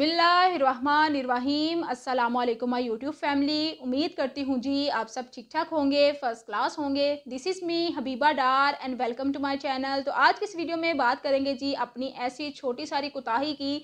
बसमीम अल्लाम my YouTube family उम्मीद करती हूँ जी आप सब ठीक ठाक होंगे फर्स्ट क्लास होंगे this is me Habiba Dar and welcome to my channel तो आज की इस वीडियो में बात करेंगे जी अपनी ऐसी छोटी सारी कुताही की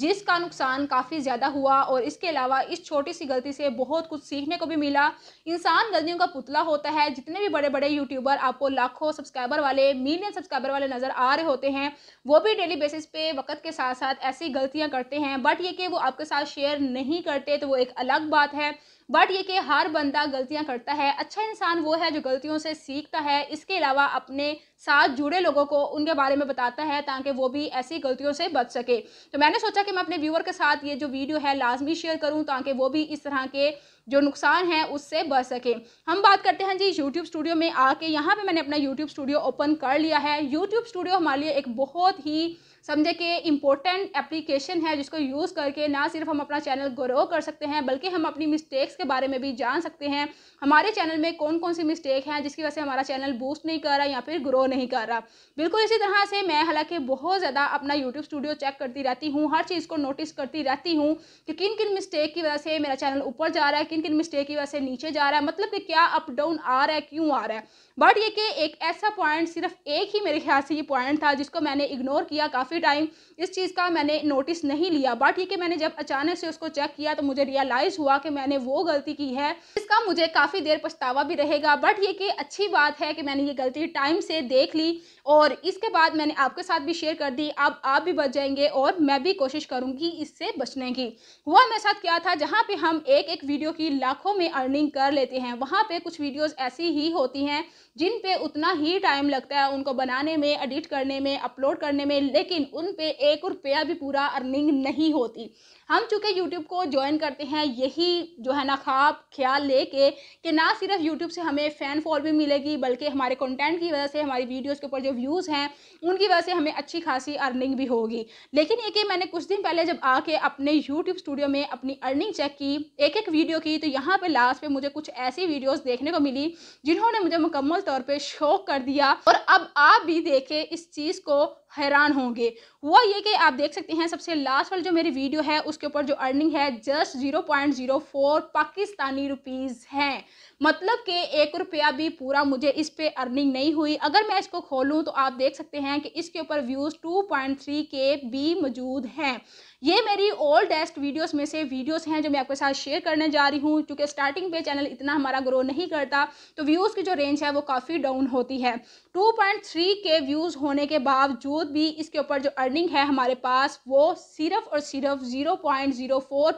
जिसका नुकसान काफ़ी ज़्यादा हुआ और इसके अलावा इस छोटी सी गलती से बहुत कुछ सीखने को भी मिला इंसान गलतियों का पुतला होता है जितने भी बड़े बड़े यूट्यूबर आपको लाखों सब्सक्राइबर वाले मिलियन सब्सक्राइबर वाले नज़र आ रहे होते हैं वो भी डेली बेसिस पे वक्त के साथ साथ ऐसी गलतियाँ करते हैं बट ये कि वो आपके साथ शेयर नहीं करते तो वो एक अलग बात है बट ये कि हर बंदा गलतियाँ करता है अच्छा इंसान वो है जो गलतियों से सीखता है इसके अलावा अपने साथ जुड़े लोगों को उनके बारे में बताता है ताकि वो भी ऐसी गलतियों से बच सके तो मैंने सोचा कि मैं अपने व्यूअर के साथ ये जो वीडियो है लाजमी शेयर करूँ ताकि वो भी इस तरह के जो नुकसान है उससे बच सके हम बात करते हैं जी यूट्यूब स्टूडियो में आके यहाँ पर मैंने अपना यूट्यूब स्टूडियो ओपन कर लिया है यूट्यूब स्टूडियो हमारे लिए एक बहुत ही समझे कि इंपॉर्टेंट एप्लीकेशन है जिसको यूज़ करके ना सिर्फ हम अपना चैनल ग्रो कर सकते हैं बल्कि हम अपनी मिस्टेक्स के बारे में भी जान सकते हैं हमारे चैनल में कौन कौन सी मिस्टेक हैं जिसकी वजह से हमारा चैनल बूस्ट नहीं कर रहा या फिर ग्रो नहीं कर रहा बिल्कुल इसी तरह से मैं हालांकि बहुत ज़्यादा अपना यूट्यूब स्टूडियो चेक करती रहती हूँ हर चीज़ को नोटिस करती रहती हूँ कि किन किन मिस्टेक की वजह से मेरा चैनल ऊपर जा रहा है किन किन मिस्टेक की वजह से नीचे जा रहा है मतलब कि क्या अप डाउन आ रहा है क्यों आ रहा है बट ये कि एक ऐसा पॉइंट सिर्फ एक ही मेरे ख्याल से ये पॉइंट था जिसको मैंने इग्नोर किया काफ़ी काफ़ी टाइम इस चीज़ का मैंने नोटिस नहीं लिया बट ये कि मैंने जब अचानक से उसको चेक किया तो मुझे रियलाइज़ हुआ कि मैंने वो गलती की है इसका मुझे काफ़ी देर पछतावा भी रहेगा बट ये कि अच्छी बात है कि मैंने ये गलती टाइम से देख ली और इसके बाद मैंने आपके साथ भी शेयर कर दी अब आप भी बच जाएंगे और मैं भी कोशिश करूँगी इससे बचने की हुआ मेरे साथ क्या था जहाँ पर हम एक एक वीडियो की लाखों में अर्निंग कर लेते हैं वहाँ पर कुछ वीडियोज ऐसी ही होती हैं जिन पे उतना ही टाइम लगता है उनको बनाने में एडिट करने में अपलोड करने में लेकिन उन पे एक रुपया भी पूरा अर्निंग नहीं होती हम चूँकि यूट्यूब को ज्वाइन करते हैं यही जो है ना ख्वाब ख्याल लेके कि ना सिर्फ यूट्यूब से हमें फ़ैन फॉल भी मिलेगी बल्कि हमारे कंटेंट की वजह से हमारी वीडियोज़ के ऊपर जो व्यूज़ हैं उनकी वजह से हमें अच्छी खासी अर्निंग भी होगी लेकिन ये कि मैंने कुछ दिन पहले जब आके अपने यूट्यूब स्टूडियो में अपनी अर्निंग चेक की एक एक वीडियो की तो यहाँ पर लास्ट में मुझे कुछ ऐसी वीडियोज़ देखने को मिली जिन्होंने मुझे मुकम्मल तौर पर शौक कर दिया और अब आप भी देखें इस चीज़ को हैरान होंगे वो ये कि आप देख सकते हैं सबसे लास्ट वाली जो मेरी वीडियो है उस उसके ऊपर जो अर्निंग है just zero point zero four Pakistani rupees हैं मतलब कि एक रुपया भी पूरा मुझे इस पर अर्निंग नहीं हुई अगर मैं इसको खोलूँ तो आप देख सकते हैं कि इसके ऊपर व्यूज़ टू पॉइंट थ्री के भी मौजूद हैं ये मेरी ओल्ड डेस्ट वीडियोस में से वीडियोस हैं जो मैं आपके साथ शेयर करने जा रही हूँ क्योंकि स्टार्टिंग पे चैनल इतना हमारा ग्रो नहीं करता तो व्यूज़ की जो रेंज है वो काफ़ी डाउन होती है 2.3 के व्यूज़ होने के बावजूद भी इसके ऊपर जो अर्निंग है हमारे पास वो सिर्फ़ और सिर्फ ज़ीरो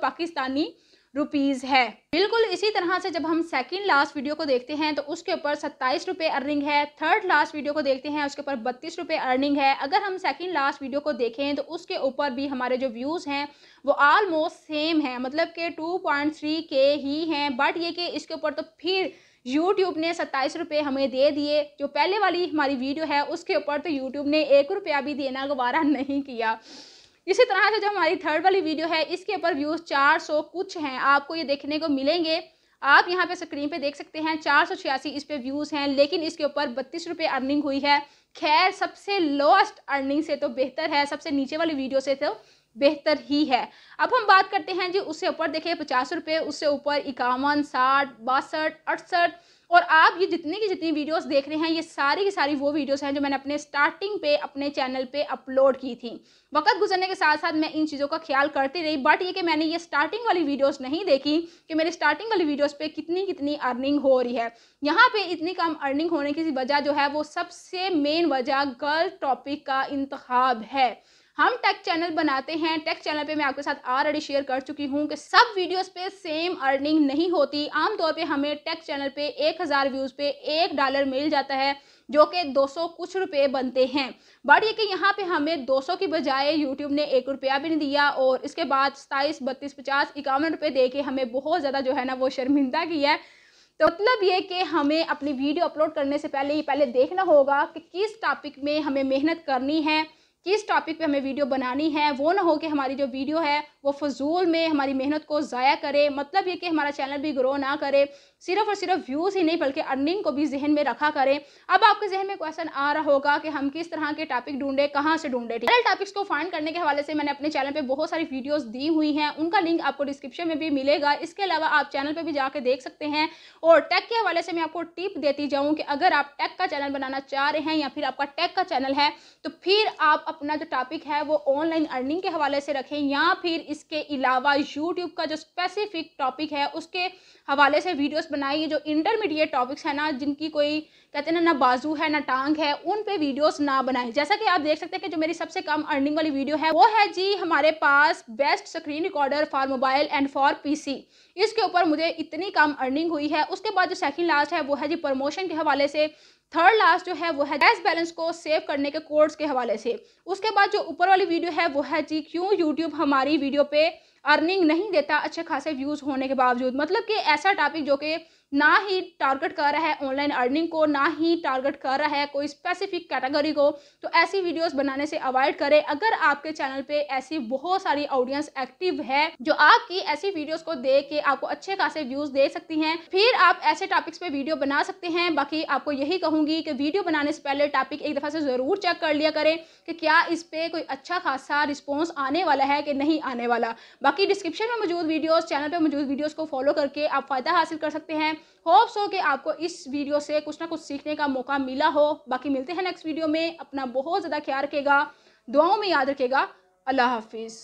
पाकिस्तानी रुपीज़ है बिल्कुल इसी तरह से जब हम सेकंड लास्ट वीडियो को देखते हैं तो उसके ऊपर सत्ताईस रुपये अर्निंग है थर्ड लास्ट वीडियो को देखते हैं उसके ऊपर बत्तीस रुपए अर्निंग है अगर हम सेकंड लास्ट वीडियो को देखें तो उसके ऊपर भी हमारे जो व्यूज़ हैं वो आलमोस्ट सेम है मतलब कि टू पॉइंट थ्री के ही हैं बट ये कि इसके ऊपर तो फिर यूट्यूब ने सत्ताईस रुपये हमें दे दिए जो पहले वाली हमारी वीडियो है उसके ऊपर तो यूट्यूब ने एक रुपया भी देना गवारा नहीं किया इसी तरह से जो हमारी थर्ड वाली वीडियो है इसके ऊपर व्यूज़ सौ कुछ हैं आपको ये देखने को मिलेंगे आप यहाँ पे स्क्रीन पे देख सकते हैं चार सौ छियासी इस पे व्यूज़ हैं लेकिन इसके ऊपर बत्तीस रुपये अर्निंग हुई है खैर सबसे लोएस्ट अर्निंग से तो बेहतर है सबसे नीचे वाली वीडियो से तो बेहतर ही है अब हम बात करते हैं जी उससे ऊपर देखिए पचास रुपये उससे ऊपर इक्यावन साठ बासठ अड़सठ और आप ये जितनी की जितनी वीडियोस देख रहे हैं ये सारी की सारी वो वीडियोस हैं जो मैंने अपने स्टार्टिंग पे अपने चैनल पे अपलोड की थी वक्त गुजरने के साथ साथ मैं इन चीज़ों का ख्याल करती रही बट ये कि मैंने ये स्टार्टिंग वाली वीडियोस नहीं देखी कि मेरे स्टार्टिंग वाली वीडियोस पे कितनी कितनी अर्निंग हो रही है यहाँ पर इतनी कम अर्निंग होने की वजह जो है वो सबसे मेन वजह गर्ल टॉपिक का इंतब है हम टेक चैनल बनाते हैं टेक चैनल पे मैं आपके साथ ऑलरेडी शेयर कर चुकी हूँ कि सब वीडियोस पे सेम अर्निंग नहीं होती आमतौर पे हमें टेक चैनल पे एक हज़ार व्यूज़ पे एक डॉलर मिल जाता है जो कि 200 कुछ रुपए बनते हैं बट ये कि यहाँ पे हमें 200 की बजाय यूट्यूब ने एक रुपया भी नहीं दिया और इसके बाद सताईस बत्तीस पचास इक्यावन रुपये दे के हमें बहुत ज़्यादा जो है ना वो शर्मिंदा किया है तो मतलब ये कि हमें अपनी वीडियो अपलोड करने से पहले ये पहले देखना होगा कि किस टॉपिक में हमें मेहनत करनी है किस टॉपिक पे हमें वीडियो बनानी है वो ना हो कि हमारी जो वीडियो है वो फजूल में हमारी मेहनत को ज़ाया करे मतलब ये कि हमारा चैनल भी ग्रो ना करे सिर्फ और सिर्फ व्यूज़ ही नहीं बल्कि अर्निंग को भी जहन में रखा करें अब आपके जहन में क्वेश्चन आ रहा होगा कि हम किस तरह के टॉपिक ढूंढे कहाँ से ढूंढे वायरल टॉपिक्स को फाइंड करने के हवाले से मैंने अपने चैनल पर बहुत सारी वीडियोज़ दी हुई हैं उनका लिंक आपको डिस्क्रिप्शन में भी मिलेगा इसके अलावा आप चैनल पर भी जाकर देख सकते हैं और टेक के हवाले से मैं आपको टिप देती जाऊँ कि अगर आप टेक का चैनल बनाना चाह रहे हैं या फिर आपका टेक का चैनल है तो फिर आप अपना जो टॉपिक है वो ऑनलाइन अर्निंग के हवाले से रखें या फिर इसके अलावा यूट्यूब का जो स्पेसिफिक टॉपिक है उसके हवाले से वीडियोस बनाइए जो इंटरमीडिएट टॉपिक्स हैं ना जिनकी कोई कहते हैं ना बाजू है ना टांग है उन पे वीडियोस ना बनाएं जैसा कि आप देख सकते हैं कि जो मेरी सबसे कम अर्निंग वाली वीडियो है वो है जी हमारे पास best screen recorder for mobile and for PC इसके ऊपर मुझे इतनी कम अर्निंग हुई है उसके बाद जो सेकंड लास्ट है वो है जी प्रमोशन के हवाले से थर्ड लास्ट जो है वो है कैश बैलेंस को सेव करने के कोर्स के हवाले से उसके बाद जो ऊपर वाली वीडियो है वो है जी क्यों यूट्यूब हमारी वीडियो पे अर्निंग नहीं देता अच्छे खासे व्यूज़ होने के बावजूद मतलब कि ऐसा टॉपिक जो कि ना ही टारगेट कर रहा है ऑनलाइन अर्निंग को ना ही टारगेट कर रहा है कोई स्पेसिफिक कैटेगरी को तो ऐसी वीडियोस बनाने से अवॉइड करें अगर आपके चैनल पे ऐसी बहुत सारी ऑडियंस एक्टिव है जो आपकी ऐसी वीडियोस को देख के आपको अच्छे खासे व्यूज दे सकती हैं फिर आप ऐसे टॉपिक्स पे वीडियो बना सकते हैं बाकी आपको यही कहूंगी कि वीडियो बनाने से पहले टॉपिक एक दफ़ा से ज़रूर चेक कर लिया करें कि क्या इस पर कोई अच्छा खासा रिस्पॉन्स आने वाला है कि नहीं आने वाला बाकी डिस्क्रिप्शन में मौजूद वीडियोज़ चैनल पर मौजूद वीडियोज़ को फॉलो करके आप फ़ायदा हासिल कर सकते हैं होप सो कि आपको इस वीडियो से कुछ ना कुछ सीखने का मौका मिला हो बाकी मिलते हैं नेक्स्ट वीडियो में अपना बहुत ज़्यादा ख्याल रखेगा दुआओं में याद रखेगा अल्लाह हाफिज़